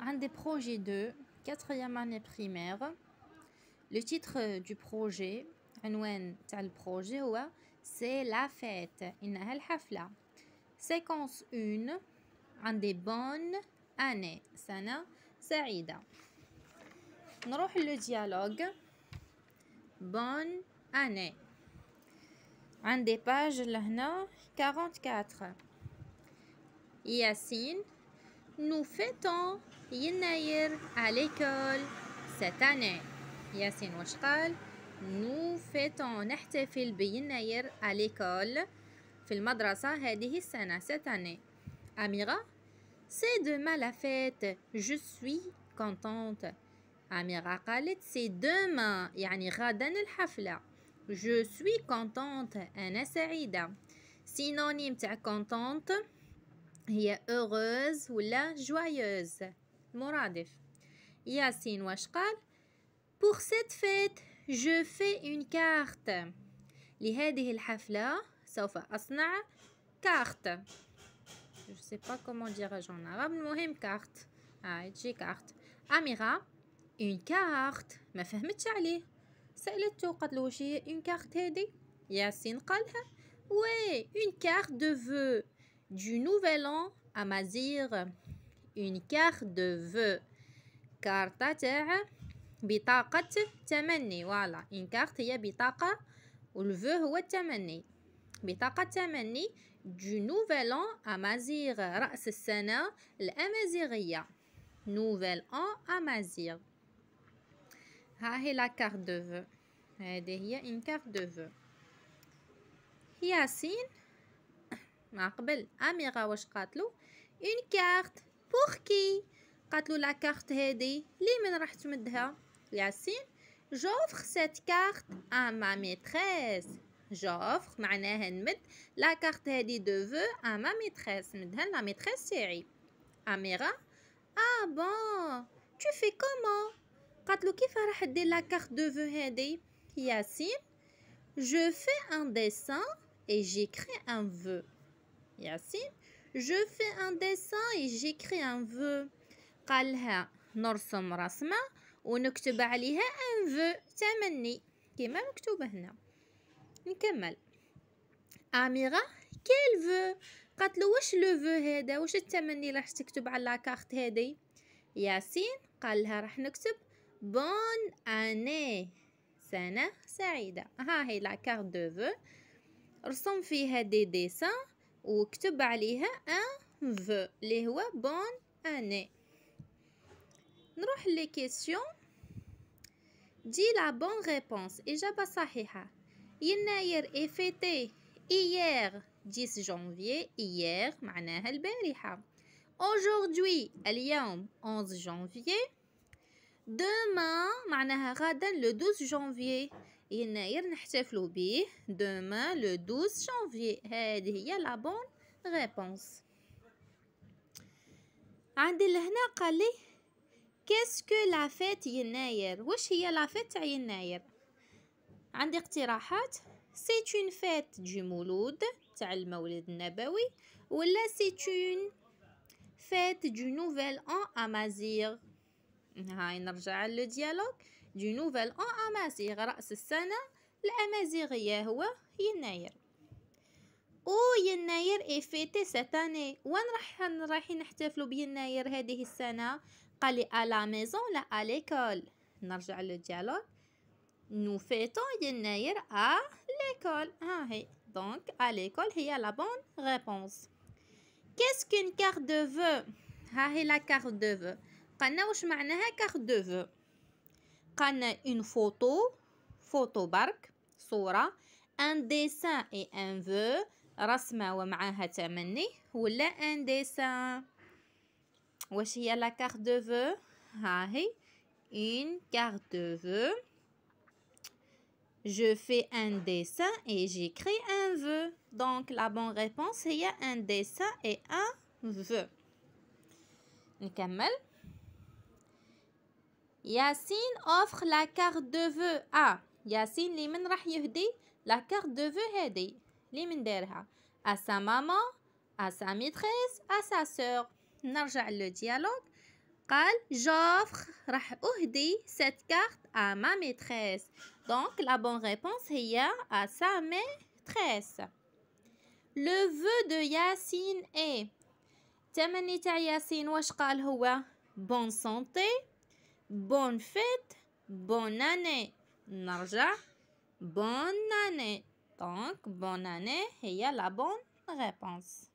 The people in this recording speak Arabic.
un des projets de quatrième année primaire. Le titre du projet, tel projet c'est la fête, Séquence 1, un des bonnes années, va سعيدة. le dialogue. bonne année. Un des pages, 44 Yacine. Nous fêtons يناير à l'école cette année ياسين واش قال Nous fêtons نحتفل بيناير à l'école في المدرسة هذه السنة cette année Amira C'est demain la fête Je suis contente أميرة قالت سي دوما يعني غدا الحفلة جو سوي كونتونت أنا سعيدة سينونيم تاع كونتونت Il est heureuse ou joyeuse Mouradif. Yassine, qu'est-ce que Pour cette fête, je fais une carte. Pour cette fête, je vais faire une carte. Je ne sais pas comment dire en arabe. En gros, une carte. Ah, une carte. Amira, une carte. Je ne comprends pas. C'est ce que tu as une carte comme celle-là Yassine, Oui, une carte de vœux du nouvel an à une carte de vœux. Carta terre, bitaqat tamanni. Voilà, une carte, il y bitaqa, ou le vœu, ou tamanni. Bitaqat tamanni du nouvel an à Mazir. Ras sana, l'amaziria. Nouvel an à Mazir. Ha la carte de vœux. Eh, il y une carte de vœux. yassine قبل أميغا واش قاتلو اون كارت بوغ كي قاتلو لا كارت هادي لي من راح تمدها ياسين جوفخ سات كارت ا ما ميتريس جوفخ معناها نمد لا كارت هادي دو فو ا ما ميتريس نمدها لا ميتريس تاعي أميغا اه بون ah tu fais comment قاتلو كيف راح دير لا كارت دو فو هادي ياسين Je fais un dessin et j'écris un vœu. ياسين جو في ان ديسان جيكري ان فو قالها نرسم رسمة ونكتب عليها ان فو تمني كما مكتوبة هنا نكمل أميرة كيل فو قالت له واش لو فو هذا واش التمني اللي راح تكتب على لاكارت هذه ياسين قال لها راح نكتب بون اني سنة سعيدة ها هي لاكارت دو فو رسم فيها دي ديسان وكتب عليها ان ف اللي هو بون اني نروح لي كيسيون دي لا بون ريبونس اجابه صحيحه يناير اي فيتي ايير 10 جانفي ايير معناها البارحه aujourd'hui اليوم 11 جانفي demain معناها غدا لو 12 جانفي يناير نحتفلوا به دوما لو 12 جانفي هذه هي لا بون ريبونس عندي لهنا قال لي كاسكو فيت يناير واش هي فيت تاع يناير عندي اقتراحات سي تون فيت دو مولود تاع المولد النبوي ولا سي تون فيت دو نوفيل ان امازيغ هاي نرجع لو دي نوفال اون امازيغ راس السنه الامازيغيه هو يناير او يناير اي فيتي ساتاني وين راح رايحين نحتفلوا بيناير هذه السنه قال لي ا لا ميزون لا ا ليكول نرجع للديالوج نو فيتون يناير ا ليكول ها هي دونك ا ليكول هي لا بون ريبونس كيس كون كارت دو فو ها هي لا كارت دو فو قلنا واش معناها كارت دو فو une photo photo barque صورة un dessin et un vœu رسمة ومعها تمني ولا un dessin واش هي la carte de vœu? ها هي une carte de vœu. Je fais un dessin et j'écris un vœu. Donc, la bonne réponse, il un dessin et un vœu. نكمل Yacine offre la carte de vœux à Yacine limen la carte de vœux hedi à sa maman, à sa maîtresse, à sa sœur. le dialogue. dit, j'offre vais offrir cette carte à ma maîtresse donc la bonne réponse est à sa maîtresse le vœu de Yacine est bonne santé bonne fête, bonne année. Narja, bonne année. Donc, bonne année, il y a la bonne réponse.